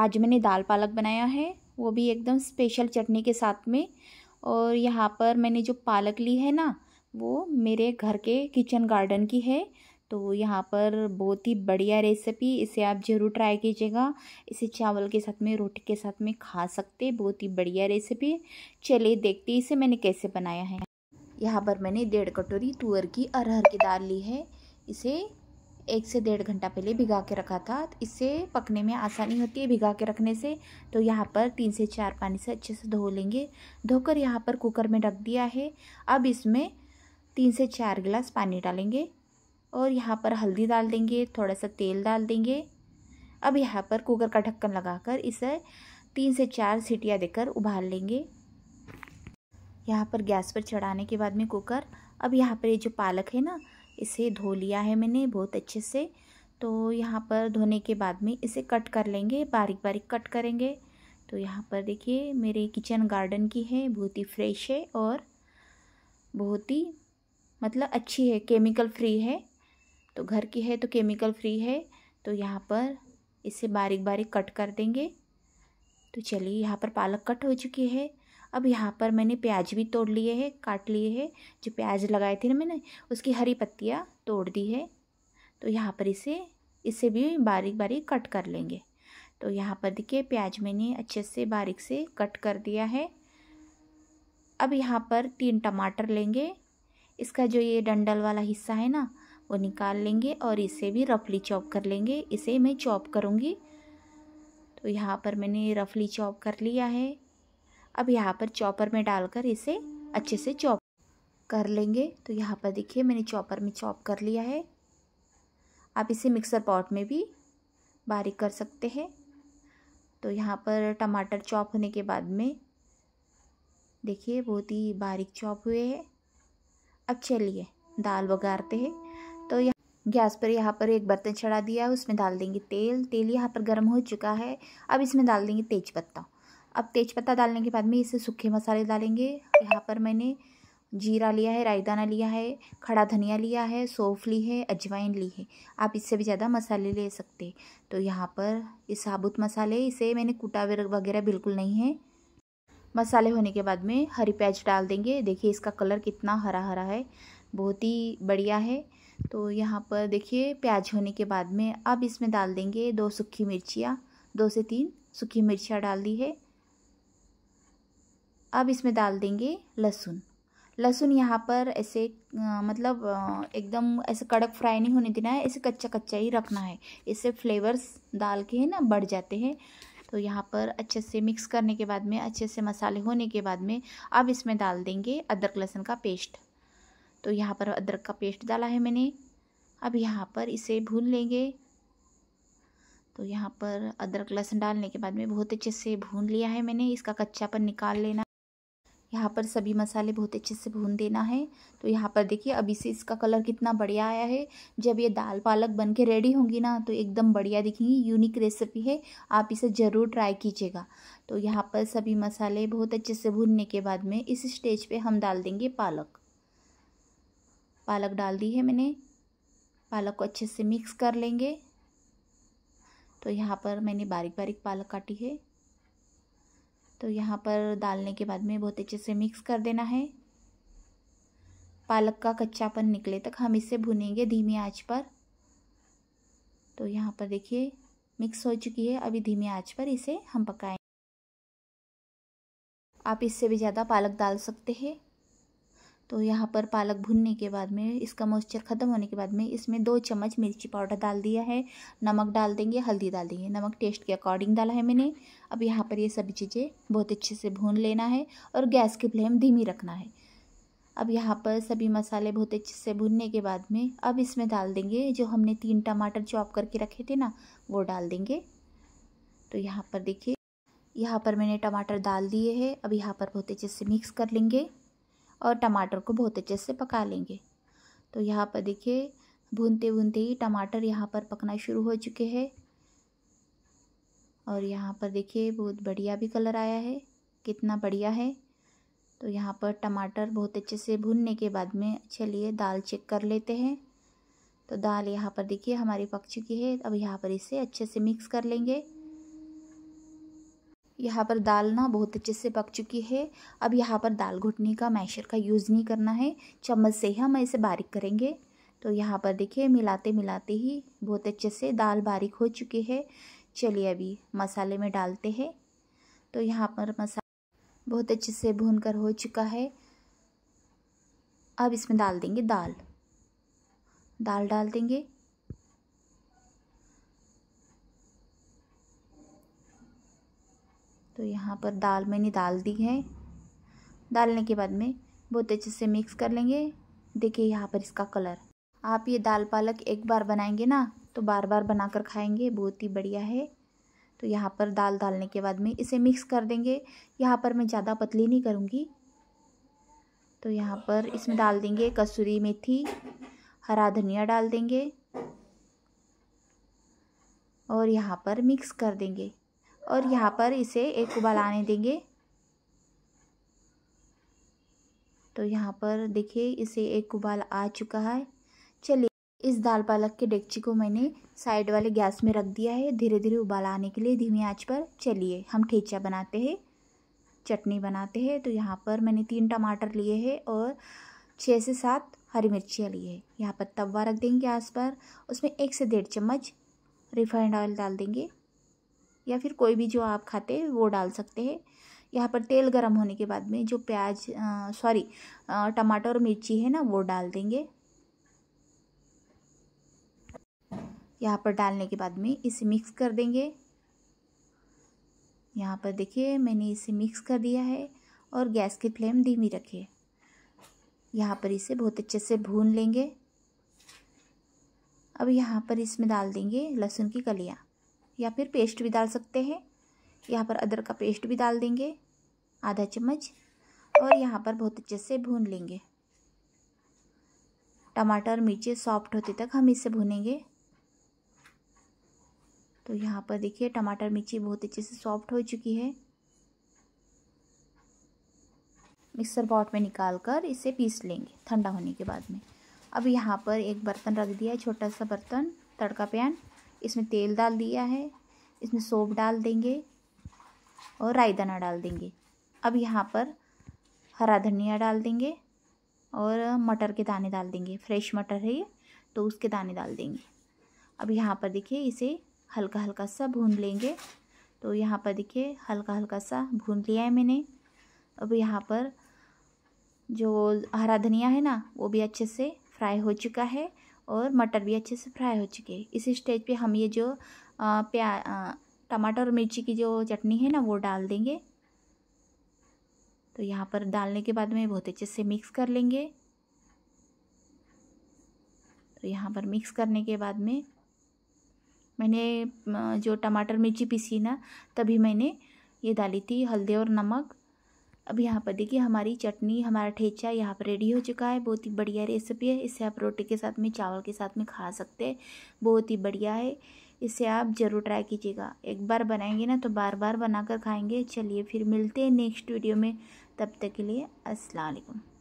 आज मैंने दाल पालक बनाया है वो भी एकदम स्पेशल चटनी के साथ में और यहाँ पर मैंने जो पालक ली है ना वो मेरे घर के किचन गार्डन की है तो यहाँ पर बहुत ही बढ़िया रेसिपी इसे आप ज़रूर ट्राई कीजिएगा इसे चावल के साथ में रोटी के साथ में खा सकते बहुत ही बढ़िया रेसिपी चलिए देखते इसे मैंने कैसे बनाया है यहाँ पर मैंने डेढ़ कटोरी तुअर की अरहर की दाल ली है इसे एक से डेढ़ घंटा पहले भिगा के रखा था इससे पकने में आसानी होती है भिगा के रखने से तो यहाँ पर तीन से चार पानी से अच्छे से धो लेंगे धोकर यहाँ पर कुकर में रख दिया है अब इसमें तीन से चार गिलास पानी डालेंगे और यहाँ पर हल्दी डाल देंगे थोड़ा सा तेल डाल देंगे अब यहाँ पर कुकर का ढक्कन लगाकर इसे तीन से चार सीटियाँ देकर उबाल लेंगे यहाँ पर गैस पर चढ़ाने के बाद में कुकर अब यहाँ पर ये जो पालक है ना इसे धो लिया है मैंने बहुत अच्छे से तो यहाँ पर धोने के बाद में इसे कट कर लेंगे बारीक बारीक कट करेंगे तो यहाँ पर देखिए मेरे किचन गार्डन की है बहुत ही फ्रेश है और बहुत ही मतलब अच्छी है केमिकल फ्री है तो घर की है तो केमिकल फ्री है तो यहाँ पर इसे बारीक बारीक कट कर देंगे तो चलिए यहाँ पर पालक कट हो चुकी है अब यहाँ पर मैंने प्याज भी तोड़ लिए हैं काट लिए हैं जो प्याज लगाए थे ना मैंने उसकी हरी पत्तियाँ तोड़ दी है तो यहाँ पर इसे इसे भी बारीक बारीक कट कर लेंगे तो यहाँ पर देखिए प्याज मैंने अच्छे से बारीक से कट कर दिया है अब यहाँ पर तीन टमाटर लेंगे इसका जो ये डंडल वाला हिस्सा है ना वो निकाल लेंगे और इसे भी रफली चॉप कर लेंगे इसे मैं चॉप करूँगी तो यहाँ पर मैंने रफली चॉप कर लिया है अब यहाँ पर चॉपर में डालकर इसे अच्छे से चॉप कर लेंगे तो यहाँ पर देखिए मैंने चॉपर में चॉप कर लिया है आप इसे मिक्सर पॉट में भी बारीक कर सकते हैं तो यहाँ पर टमाटर चॉप होने के बाद में देखिए बहुत ही बारीक चॉप हुए हैं अब चलिए दाल बघारते हैं तो यहाँ गैस पर यहाँ पर एक बर्तन चढ़ा दिया है उसमें डाल देंगे तेल तेल यहाँ पर गर्म हो चुका है अब इसमें डाल देंगे तेज पत्ता अब तेज़पत्ता डालने के बाद में इसे सूखे मसाले डालेंगे यहाँ पर मैंने जीरा लिया है रायदाना लिया है खड़ा धनिया लिया है सौफ़ ली है अजवाइन ली है आप इससे भी ज़्यादा मसाले ले सकते तो यहाँ पर ये साबुत मसाले इसे मैंने कुटा वगैरह बिल्कुल नहीं है मसाले होने के बाद में हरी प्याज डाल देंगे देखिए इसका कलर कितना हरा हरा है बहुत ही बढ़िया है तो यहाँ पर देखिए प्याज होने के बाद में अब इसमें डाल देंगे दो सूखी मिर्चियाँ दो से तीन सूखी मिर्चियाँ डाल दी है अब इसमें डाल देंगे लहसुन लहसुन यहाँ पर ऐसे मतलब एकदम ऐसे कड़क फ्राई नहीं होने देना है ऐसे कच्चा कच्चा ही रखना है इससे फ्लेवर्स डाल के है ना बढ़ जाते हैं तो यहाँ पर अच्छे से मिक्स करने के बाद में अच्छे से मसाले होने के बाद में अब इसमें डाल देंगे अदरक लहसुन का पेस्ट तो यहाँ पर अदरक का पेस्ट डाला है मैंने अब यहाँ पर इसे भून लेंगे तो यहाँ पर अदरक लहसुन डालने के बाद में बहुत अच्छे से भून लिया है मैंने इसका कच्चापन निकाल लेना यहाँ पर सभी मसाले बहुत अच्छे से भून देना है तो यहाँ पर देखिए अभी से इसका कलर कितना बढ़िया आया है जब ये दाल पालक बन के रेडी होंगी ना तो एकदम बढ़िया दिखेंगी यूनिक रेसिपी है आप इसे ज़रूर ट्राई कीजिएगा तो यहाँ पर सभी मसाले बहुत अच्छे से भूनने के बाद में इस स्टेज पर हम डाल देंगे पालक पालक डाल दी है मैंने पालक को अच्छे से मिक्स कर लेंगे तो यहाँ पर मैंने बारीक बारीक पालक काटी है तो यहाँ पर डालने के बाद में बहुत अच्छे से मिक्स कर देना है पालक का कच्चापन निकले तक हम इसे भुनेंगे धीमी आंच पर तो यहाँ पर देखिए मिक्स हो चुकी है अभी धीमी आंच पर इसे हम पकाएं आप इससे भी ज़्यादा पालक डाल सकते हैं तो यहाँ पर पालक भुनने के बाद में इसका मॉइस्चर ख़त्म होने के बाद में इसमें दो चम्मच मिर्ची पाउडर डाल दिया है नमक डाल देंगे हल्दी डाल देंगे नमक टेस्ट के अकॉर्डिंग डाला है मैंने अब यहाँ पर ये सभी चीज़ें बहुत अच्छे से भून लेना है और गैस की फ्लेम धीमी रखना है अब यहाँ पर सभी मसाले बहुत अच्छे से भुनने के बाद में अब इसमें डाल देंगे जो हमने तीन टमाटर चॉप करके रखे थे ना वो डाल देंगे तो यहाँ पर देखिए यहाँ पर मैंने टमाटर डाल दिए हैं अब यहाँ पर बहुत अच्छे से मिक्स कर लेंगे और टमाटर को बहुत अच्छे से पका लेंगे तो यहाँ पर देखिए भूनते भूनते ही टमाटर यहाँ पर पकना शुरू हो चुके हैं और यहाँ पर देखिए बहुत बढ़िया भी कलर आया है कितना बढ़िया है तो यहाँ पर टमाटर बहुत अच्छे से भूनने के बाद में चलिए दाल चेक कर लेते हैं तो दाल यहाँ पर देखिए हमारी पक चुकी है अब यहाँ पर इसे अच्छे से मिक्स कर लेंगे यहाँ पर दाल ना बहुत अच्छे से पक चुकी है अब यहाँ पर दाल घुटने का मैशर का यूज़ नहीं करना है चम्मच से ही हम इसे बारीक करेंगे तो यहाँ पर देखिए मिलाते मिलाते ही बहुत अच्छे से दाल बारीक हो चुकी है चलिए अभी मसाले में डालते हैं तो यहाँ पर मसा बहुत अच्छे से भून कर हो चुका है अब इसमें डाल देंगे दाल दाल डाल देंगे तो यहाँ पर दाल मैंने डाल दी है डालने के बाद में बहुत अच्छे से मिक्स कर लेंगे देखिए यहाँ पर इसका कलर आप ये दाल पालक एक बार बनाएंगे ना तो बार बार बनाकर खाएंगे बहुत ही बढ़िया है तो यहाँ पर दाल डालने के बाद में इसे मिक्स कर देंगे यहाँ पर मैं ज़्यादा पतली नहीं करूँगी तो यहाँ पर इसमें डाल देंगे कसूरी मेथी हरा धनिया डाल देंगे और यहाँ पर मिक्स कर देंगे और यहाँ पर इसे एक उबाल आने देंगे तो यहाँ पर देखिए इसे एक उबाल आ चुका है चलिए इस दाल पालक के डेगची को मैंने साइड वाले गैस में रख दिया है धीरे धीरे उबाल आने के लिए धीमी आंच पर चलिए हम ठेचा बनाते हैं चटनी बनाते हैं तो यहाँ पर मैंने तीन टमाटर लिए हैं और छः से सात हरी मिर्चियाँ लिए हैं यहाँ पर तवा रख देंगे गैस पर उसमें एक से डेढ़ चम्मच रिफाइंड ऑयल डाल देंगे या फिर कोई भी जो आप खाते हैं वो डाल सकते हैं यहाँ पर तेल गर्म होने के बाद में जो प्याज सॉरी टमाटर और मिर्ची है ना वो डाल देंगे यहाँ पर डालने के बाद में इसे मिक्स कर देंगे यहाँ पर देखिए मैंने इसे मिक्स कर दिया है और गैस की फ्लेम धीमी रखे यहाँ पर इसे बहुत अच्छे से भून लेंगे अब यहाँ पर इसमें डाल देंगे लहसुन की कलियाँ या फिर पेस्ट भी डाल सकते हैं यहाँ पर अदरक का पेस्ट भी डाल देंगे आधा चम्मच और यहाँ पर बहुत अच्छे से भून लेंगे टमाटर मिर्ची सॉफ्ट होते तक हम इसे भूनेंगे तो यहाँ पर देखिए टमाटर मिर्ची बहुत अच्छे से सॉफ्ट हो चुकी है मिक्सर पॉट में निकाल कर इसे पीस लेंगे ठंडा होने के बाद में अब यहाँ पर एक बर्तन रख दिया है छोटा सा बर्तन तड़का पैन इसमें तेल डाल दिया है इसमें सोप डाल देंगे और राई दाना डाल देंगे अब यहाँ पर हरा धनिया डाल देंगे और मटर के दाने डाल देंगे फ्रेश मटर है ये तो उसके दाने डाल देंगे अब यहाँ पर देखिए इसे हल्का हल्का सा भून लेंगे तो यहाँ पर देखिए हल्का हल्का सा भून लिया है मैंने अब यहाँ पर जो हरा धनिया है ना वो भी अच्छे से फ्राई हो चुका है और मटर भी अच्छे से फ्राई हो चुके हैं इस स्टेज पे हम ये जो प्या टमाटर और मिर्ची की जो चटनी है ना वो डाल देंगे तो यहाँ पर डालने के बाद में बहुत अच्छे से मिक्स कर लेंगे तो यहाँ पर मिक्स करने के बाद में मैंने जो टमाटर मिर्ची पीसी ना तभी मैंने ये डाली थी हल्दी और नमक अब यहाँ पर देखिए हमारी चटनी हमारा ठेचा यहाँ पर रेडी हो चुका है बहुत ही बढ़िया रेसिपी है इसे आप रोटी के साथ में चावल के साथ में खा सकते हैं बहुत ही बढ़िया है इसे आप ज़रूर ट्राई कीजिएगा एक बार बनाएंगे ना तो बार बार बनाकर खाएंगे चलिए फिर मिलते हैं नेक्स्ट वीडियो में तब तक के लिए असलकुम